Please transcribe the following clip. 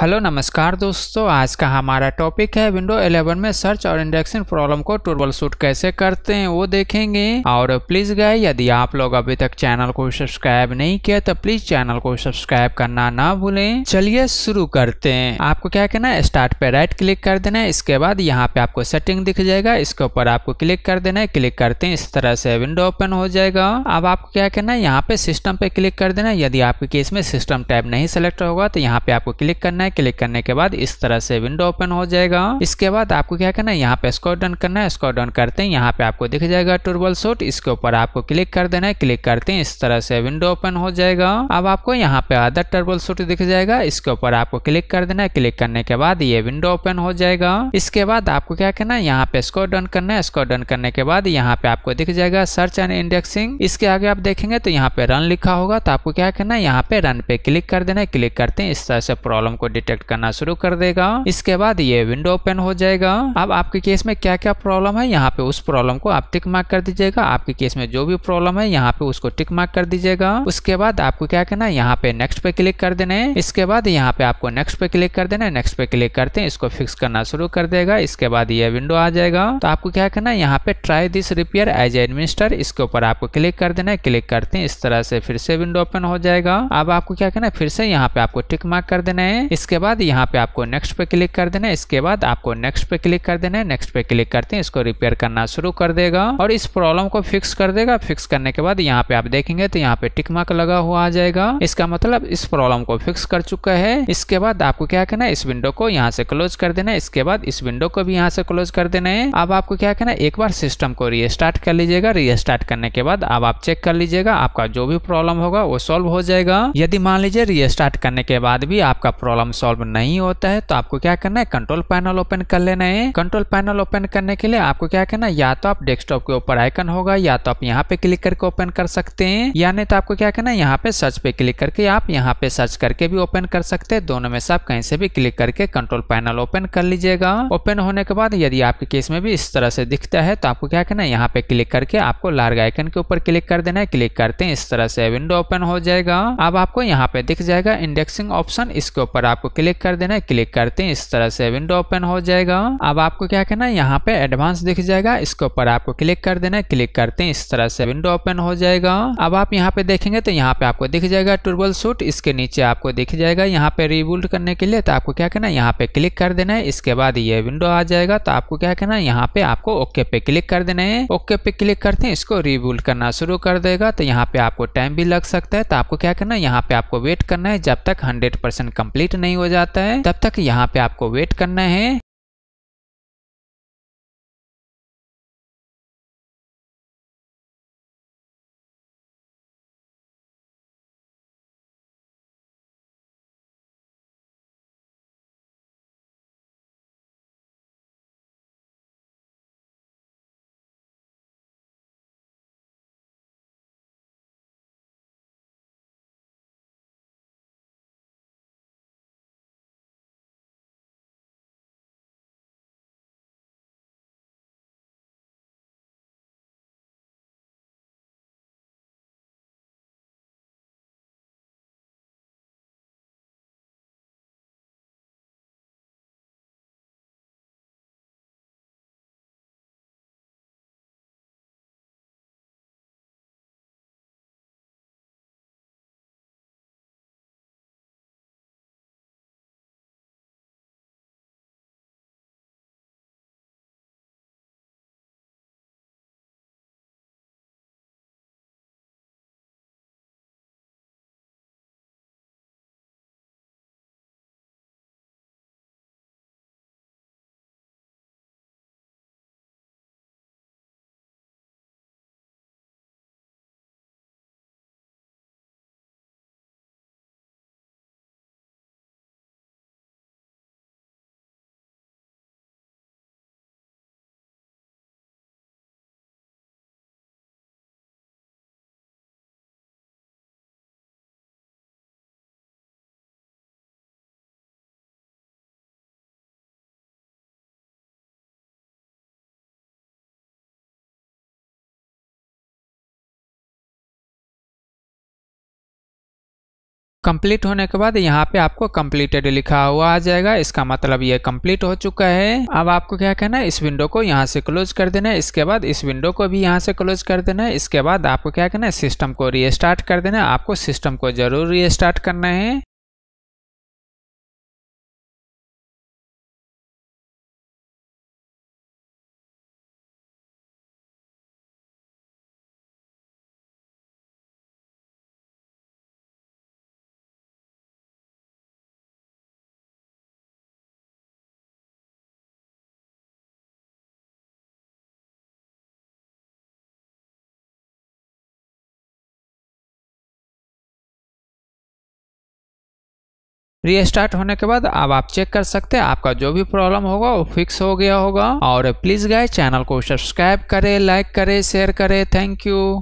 hello नमस्कार दोस्तों आज का हमारा टॉपिक है विंडो 11 में सर्च और इंडेक्सिंग प्रॉब्लम को टूरबल शूट कैसे करते हैं वो देखेंगे और प्लीज गए यदि आप लोग अभी तक चैनल को सब्सक्राइब नहीं किया तो प्लीज चैनल को सब्सक्राइब करना ना भूलें चलिए शुरू करते हैं आपको क्या करना है स्टार्ट पे राइट क्लिक कर देना है इसके बाद यहाँ पे आपको सेटिंग दिख जाएगा इसके ऊपर आपको क्लिक कर देना है क्लिक करते हैं इस तरह से विंडो ओपन हो जाएगा अब आपको क्या करना है यहाँ पे सिस्टम पे क्लिक कर देना है यदि आपके केस में सिस्टम टाइप नहीं सिलेक्ट होगा तो यहाँ पे आपको क्लिक करना है है क्लिक करने के बाद इस तरह से विंडो ओपन हो जाएगा इसके बाद आपको क्या करना है यहाँ पे स्कोर डन करना है स्कोर डन करते हैं यहाँ पे आपको दिख जाएगा टूर्बल शॉट इसके ऊपर आपको क्लिक कर देना है क्लिक करते हैं इस तरह से विंडो ओपन हो जाएगा अब आपको यहाँ पे अदर टर्बल शॉट दिख जाएगा इसके ऊपर आपको क्लिक कर देना है क्लिक करने के बाद ये विंडो ओपन हो जाएगा इसके बाद आपको क्या करना है यहाँ पे स्कोर डन करना है स्कोर डन करने के बाद यहाँ पे आपको दिख जाएगा सर्च एंड इंडेक्सिंग इसके आगे आप देखेंगे तो यहाँ पे रन लिखा होगा तो आपको क्या करना है यहाँ पे रन पे क्लिक कर देना है क्लिक करते हैं इस तरह से प्रॉब्लम को डिटेक्ट करना शुरू कर देगा इसके बाद ये विंडो ओपन हो जाएगा अब आपके केस में क्या क्या प्रॉब्लम है यहाँ पे उस प्रॉब्लम को आप टिक मार्क कर दीजिएगा आपके केस में जो भी प्रॉब्लम है यहाँ पे उसको टिक मार्क कर दीजिएगा उसके बाद आपको क्या करना है यहाँ पे नेक्स्ट पे क्लिक कर देना है इसके बाद यहाँ पे आपको नेक्स्ट पे क्लिक कर देना है नेक्स्ट पे क्लिक करते हैं इसको फिक्स करना शुरू कर देगा इसके बाद ये विंडो आ जाएगा तो आपको क्या करना है यहाँ पे try this repair as administrator इसके ऊपर आपको क्लिक कर देना है क्लिक करते हैं इस तरह से फिर से विंडो ओपन हो जाएगा अब आपको क्या करना है फिर से यहाँ पे आपको टिक मार्क कर देना है इसके बाद यहाँ पे आपको नेक्स्ट पे क्लिक कर देना है इसके बाद आपको नेक्स्ट पे क्लिक कर देना है नेक्स्ट पे क्लिक करते हैं इसको रिपेयर करना शुरू कर देगा और इस प्रॉब्लम को फिक्स कर देगा फिक्स करने के बाद यहाँ पे आप देखेंगे तो यहाँ पे टिकमार्क लगा हुआ आ जाएगा इसका मतलब इस प्रॉब्लम को फिक्स कर चुका है इसके बाद आपको क्या करना है इस विंडो को यहाँ से क्लोज कर देना है इसके बाद इस विंडो को भी यहाँ से क्लोज कर देना है अब आपको क्या करना है एक बार सिस्टम को रिस्टार्ट कर लीजिएगा रिस्टार्ट करने के बाद अब आप चेक कर लीजिएगा आपका जो भी प्रॉब्लम होगा वो सॉल्व हो जाएगा यदि मान लीजिए रिस्टार्ट करने के बाद भी आपका प्रॉब्लम सॉल्व नहीं होता है तो आपको क्या करना है कंट्रोल पैनल ओपन कर लेना है कंट्रोल पैनल ओपन करने के लिए आपको क्या करना है या तो आप डेस्कटॉप के ऊपर आइकन होगा या तो आप यहाँ पे क्लिक करके ओपन कर सकते हैं या नहीं तो आपको क्या करना है यहाँ पे सर्च पे क्लिक करके आप यहाँ पे सर्च करके भी ओपन कर सकते हैं दोनों में से आप कहीं से भी क्लिक करके कंट्रोल पैनल ओपन कर लीजिएगा ओपन होने के बाद यदि आपके केस में भी इस तरह से दिखता है तो आपको क्या करना है यहाँ पे क्लिक करके आपको लार्ग आइकन के ऊपर क्लिक कर देना है क्लिक करते हैं इस तरह से विंडो ओपन हो जाएगा अब आपको यहाँ पे दिख जाएगा इंडेक्सिंग ऑप्शन इसके ऊपर आप आपको क्लिक कर देना है क्लिक करते हैं इस तरह से विंडो ओपन हो जाएगा अब आपको क्या करना है यहाँ पे एडवांस दिख जाएगा इसके ऊपर आपको क्लिक कर देना है क्लिक करते हैं इस तरह से विंडो ओपन हो जाएगा अब आप यहाँ पे देखेंगे तो यहाँ पे आपको दिख जाएगा टूर्बल सूट इसके नीचे आपको दिख जाएगा यहाँ पे रिबुल्ड करने के लिए तो आपको क्या करना है यहाँ पे क्लिक कर देना है इसके बाद ये विंडो आ जाएगा तो आपको क्या करना है यहाँ पे आपको ओके पे क्लिक कर देना है ओके पे क्लिक करते हैं इसको रिबुल्ड करना शुरू कर देगा तो यहाँ पे आपको टाइम भी लग सकता है तो आपको क्या करना है यहाँ पे आपको वेट करना है जब तक हंड्रेड परसेंट कम्प्लीट नहीं नहीं हो जाता है तब तक यहाँ पे आपको वेट करना है कंप्लीट होने के बाद यहाँ पे आपको कंप्लीटेड लिखा हुआ आ जाएगा इसका मतलब ये कंप्लीट हो चुका है अब आपको क्या कहना है इस विंडो को यहाँ से क्लोज कर देना है इसके बाद इस विंडो को भी यहाँ से क्लोज कर देना है इसके बाद आपको क्या कहना है सिस्टम को रीस्टार्ट कर देना है आपको सिस्टम को जरूर रीस्टार्ट करना है रीस्टार्ट होने के बाद अब आप चेक कर सकते हैं आपका जो भी प्रॉब्लम होगा वो फिक्स हो गया होगा और प्लीज गाय चैनल को सब्सक्राइब करें लाइक करें शेयर करें थैंक यू